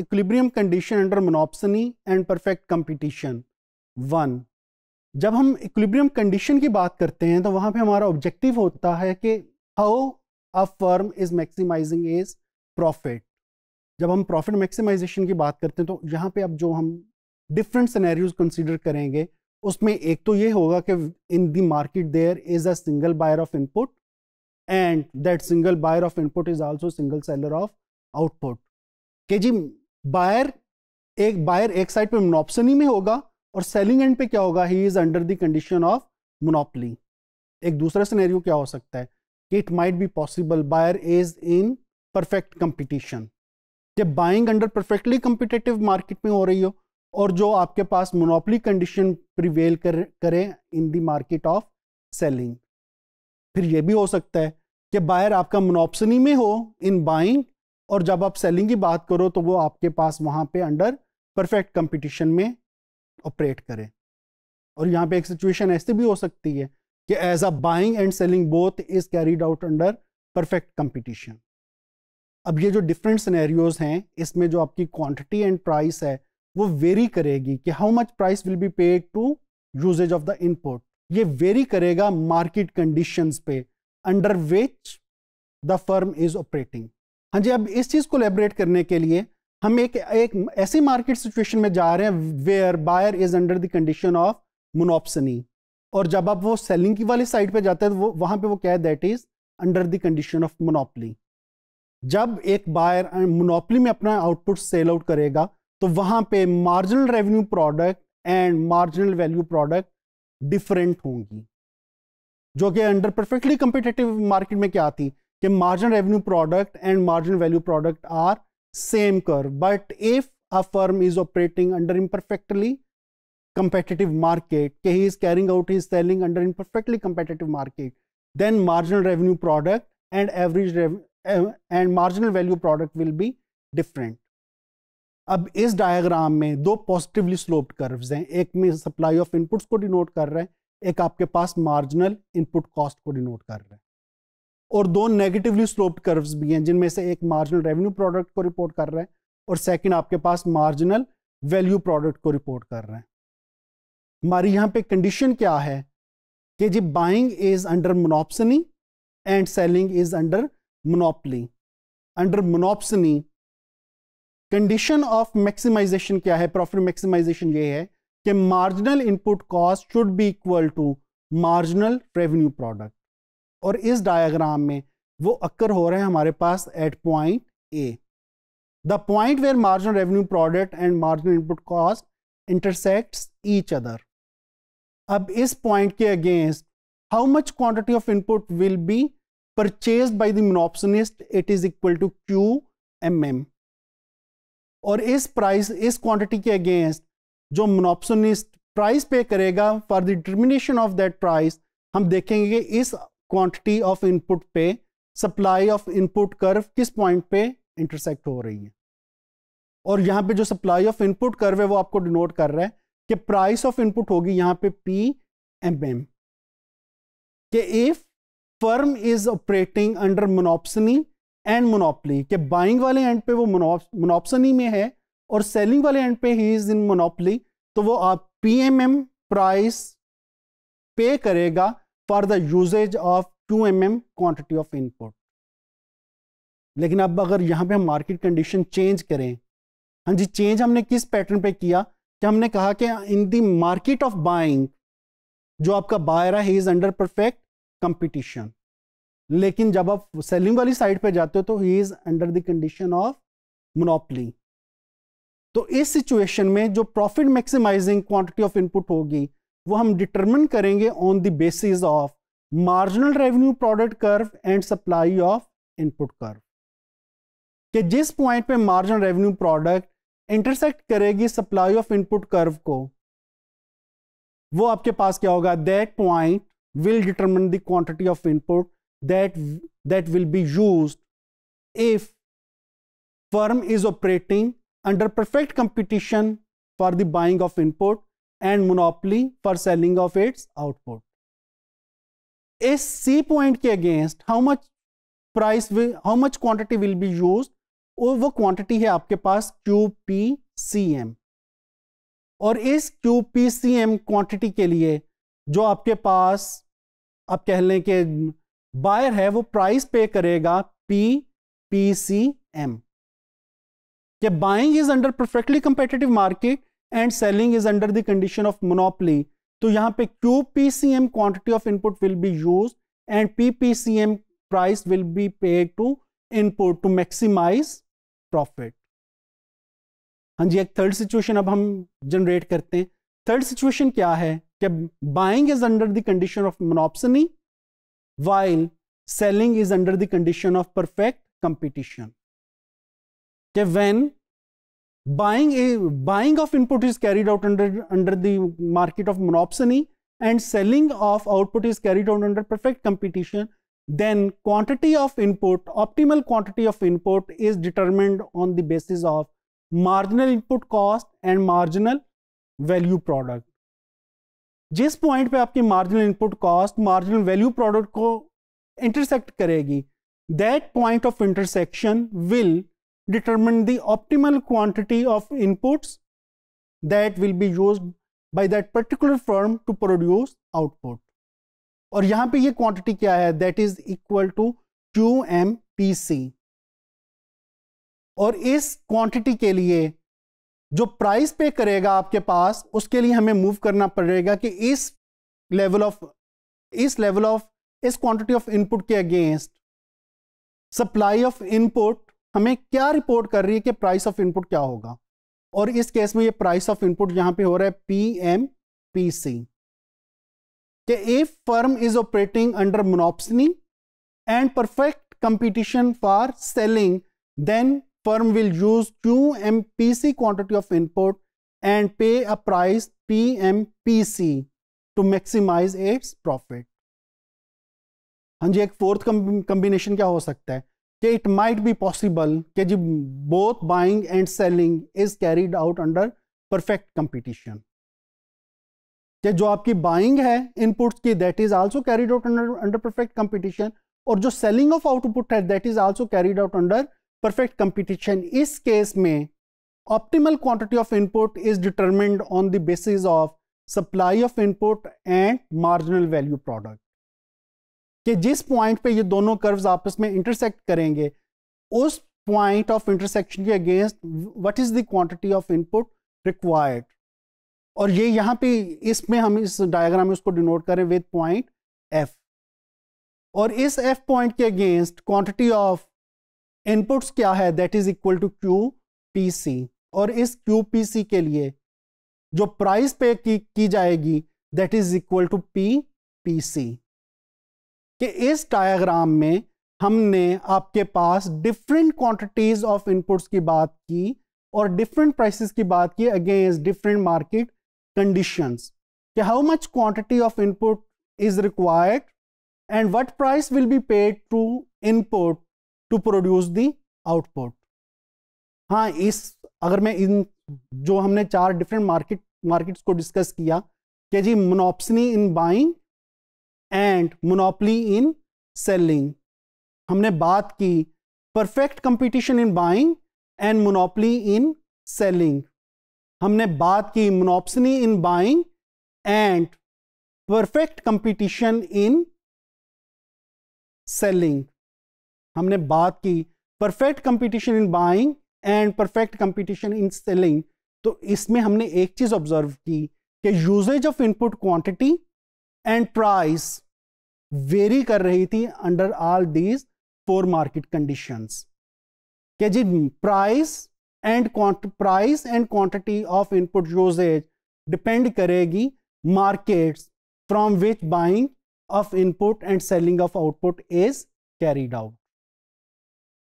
Equilibrium condition under monopsony and perfect competition one जब हम equilibrium condition की बात करते हैं तो वहां पे हमारा ऑब्जेक्टिव होता है कि how a firm is maximising is profit जब हम प्रॉफिट मैक्सिमाइजेशन की बात करते हैं तो यहाँ पे अब जो हम डिफरेंट सिनेरियोज कंसीडर करेंगे उसमें एक तो ये होगा कि in the market there is a single buyer of input and that single buyer of input is also single seller of output के जी बायर एक बायर एक साइड पे मोनोपसनी में होगा और सेलिंग एंड पे क्या होगा he is under the condition of monopoly एक दूसरा सिनेरियो क्या हो सकता है कि it might be possible buyer is in perfect competition जब buying under perfectly competitive market में हो रही हो और जो आपके पास मोनोपली कंडीशन प्रिवेल कर करें in the market of selling फिर यह भी हो सकता है कि बायर आपका मोनोपसनी में हो इन बाइंग और जब आप सेलिंग की बात करो तो वो आपके पास वहाँ पे अंडर परफेक्ट कंपटीशन में ऑपरेट करे और यहाँ पे एक सिचुएशन ऐसी भी हो सकती है कि as a buying and selling both is carried out under perfect competition अब ये जो डिफरेंट सिनेरियोज हैं इसमें जो आपकी क्वांटिटी एंड प्राइस है वो वेरी करेगी कि how much price will be paid to usages of the input ये वेरी करेगा मार्केट कंडीशन पे under which the firm is operating हाँ जी अब इस चीज़ को लेबरेट करने के लिए हम एक एक ऐसी मार्केट सिचुएशन में जा रहे हैं where buyer is under the condition of monopsony और जब आप वो सेलिंग की वाली साइड पे जाते हैं तो वो वहाँ पे वो क्या है that is under the condition of monopoly जब एक बायर मोनोपली में अपना आउटपुट सेल आउट करेगा तो वहाँ पे marginal revenue product and marginal value product different होंगी जो कि अंडर परफेक्टली कम्पिटेटिव मार्केट में क्या थी कि margin revenue product and margin value product are same कर but if a firm is operating under in perfectly competitive market के he is carrying out is selling under in perfectly competitive market then marginal revenue product and average and marginal value product will be different अब इस diagram में दो positively sloped curve हैं एक में supply of inputs को denote कर रहे हैं एक आपके पास मार्जिनल इनपुट कॉस्ट को डिनोट कर रहे हैं और दो नेगेटिवली स्लोप्ड कर्व्स भी हैं जिनमें से एक मार्जिनल रेवेन्यू प्रोडक्ट को रिपोर्ट कर रहे हैं और सेकंड आपके पास मार्जिनल वैल्यू प्रोडक्ट को रिपोर्ट कर रहे हैं हमारी यहां पे कंडीशन क्या है कि जी buying is under monopsony and selling is under monopoly under monopsony condition of maximisation क्या है प्रॉफिट मैक्सिमाइजेशन ये है कि marginal input cost should be equal to marginal revenue product और इस डायग्राम में वो अक्कर हो रहे हैं हमारे पास at point A the point where marginal revenue product and marginal input cost intersects each other अब इस पॉइंट के against how much quantity of input will be purchase by the monopsonist it is equal to Q M M और इस price इस quantity के against जो मोनोप्सनिस्ट price पे करेगा for the determination of that price हम देखेंगे कि इस क्वांटिटी ऑफ इनपुट पे सप्लाई ऑफ इनपुट कर्व किस पॉइंट पे इंटरसेक्ट हो रही है और यहां पे जो सप्लाई ऑफ इनपुट कर्व है वो आपको डिनोट कर रहा है कि प्राइस ऑफ इनपुट होगी यहां पे पी एम एम के if firm is operating under monopsony and monopoly के बाइंग वाले एंड पे वो मोनोप्सनी में है और सेलिंग वाले एंड पे ही इज इन मोनोपली तो वो आप पी एम एम प्राइस पे करेगा for the usages of 2 M mm quantity of input लेकिन अब अगर यहाँ पे हम मार्केट कंडीशन चेंज करें हाँ जी चेंज हमने किस पैटर्न पे किया कि हमने कहा कि in the market of buying जो आपका बायर है इज अंडर परफेक्ट कंपटीशन लेकिन जब आप सेलिंग वाली साइड पे जाते हो तो he is under the condition of monopoly तो इस सिचुएशन में जो profit maximising quantity of input होगी वो हम डिटरमिन करेंगे on the basis of marginal revenue product curve and supply of input curve कि जिस पॉइंट पे मार्जिनल रेवेन्यू प्रोडक्ट इंटरसेक्ट करेगी सप्लाई ऑफ इनपुट कर्व को वो आपके पास क्या होगा that point will determine the quantity of input that that will be use if firm is operating under perfect competition for the buying of input and monopoly for selling of its output इस C point के against how much price how much quantity will be use वो quantity है आपके पास Q P C M और इस Q P C M quantity के लिए जो आपके पास आप कह लें कि बायर है वो प्राइस पे करेगा P P C M buying is under perfectly competitive market and selling is under the condition of monopoly तो यहाँ पे Q P C M quantity of input will be use and P P C M price will be paid to input to maximize profit हाँ जी एक third situation अब हम generate करते हैं थर्ड सिचुएशन क्या है कि buying is under the condition of monopsony while selling is under the condition of perfect competition कि when buying a buying of input is carried out under under the market of monopsony and selling of output is carried out under perfect competition then quantity of input optimal quantity of input is determined on the basis of marginal input cost and marginal value product जिस point पे आपकी marginal input cost marginal value product को intersect करेगी that point of intersection will determine the optimal quantity of inputs that will be used by that particular firm to produce output. aur yahan pe ye quantity kya hai that is equal to QMPC. aur is quantity ke liye जो price पे करेगा आपके पास उसके लिए हमें move करना पड़ेगा कि इस लेवल ऑफ इस लेवल ऑफ इस क्वांटिटी ऑफ इनपुट के अगेंस्ट सप्लाई ऑफ इनपुट हमें क्या रिपोर्ट कर रही है कि प्राइस ऑफ इनपुट क्या होगा और इस केस में ये प्राइस ऑफ इनपुट यहां पे हो रहा है पी एम पी सी के if firm is operating under monopsony and perfect competition for selling then firm will use M P C quantity of input and pay a price P M P C to maximize its profit हाँ जी एक fourth combination क्या हो सकता है कि it might be possible कि जी both buying and selling is carried out under perfect competition कि जो आपकी बाइंग है इनपुट्स की that is also carried out under under perfect competition और जो सेलिंग ऑफ आउटपुट है that is also carried out under perfect competition इस case में optimal quantity of input is determined on the basis of supply of input and marginal value product कि जिस point पे ये दोनों कर्व्स आपस में इंटरसेक्ट करेंगे उस पॉइंट ऑफ इंटरसेक्शन के against what is the quantity of input required और ये यहाँ पे इसमें हम इस डायग्राम में उसको डिनोट करें विद पॉइंट एफ और इस एफ पॉइंट के अगेंस्ट क्वांटिटी ऑफ इनपुट्स क्या है that is equal to Q P C और इस क्यू पी सी के लिए जो प्राइस पे की, की जाएगी that is equal to P P C कि इस डायग्राम में हमने आपके पास डिफरेंट क्वांटिटीज ऑफ इनपुट्स की बात की और डिफरेंट प्राइसेस की बात की अगेंस्ट डिफरेंट मार्केट कंडीशंस कि how much quantity of input is required and what price will be paid to input to produce the output हाँ इस अगर मैं इन जो हमने चार डिफरेंट मार्केट मार्केट्स को डिस्कस किया कि जी monopsony in buying and monopoly in selling हमने बात की perfect competition in buying and monopoly in selling हमने बात की monopsony in buying and perfect competition in selling हमने बात की perfect competition in buying and perfect competition in selling तो इसमें हमने एक चीज़ ऑब्जर्व की कि usages of input quantity and price vary कर रही थी under all these four market conditions के जी price and price and quantity of input usages depend करेगी markets from which buying of input and selling of output is carried out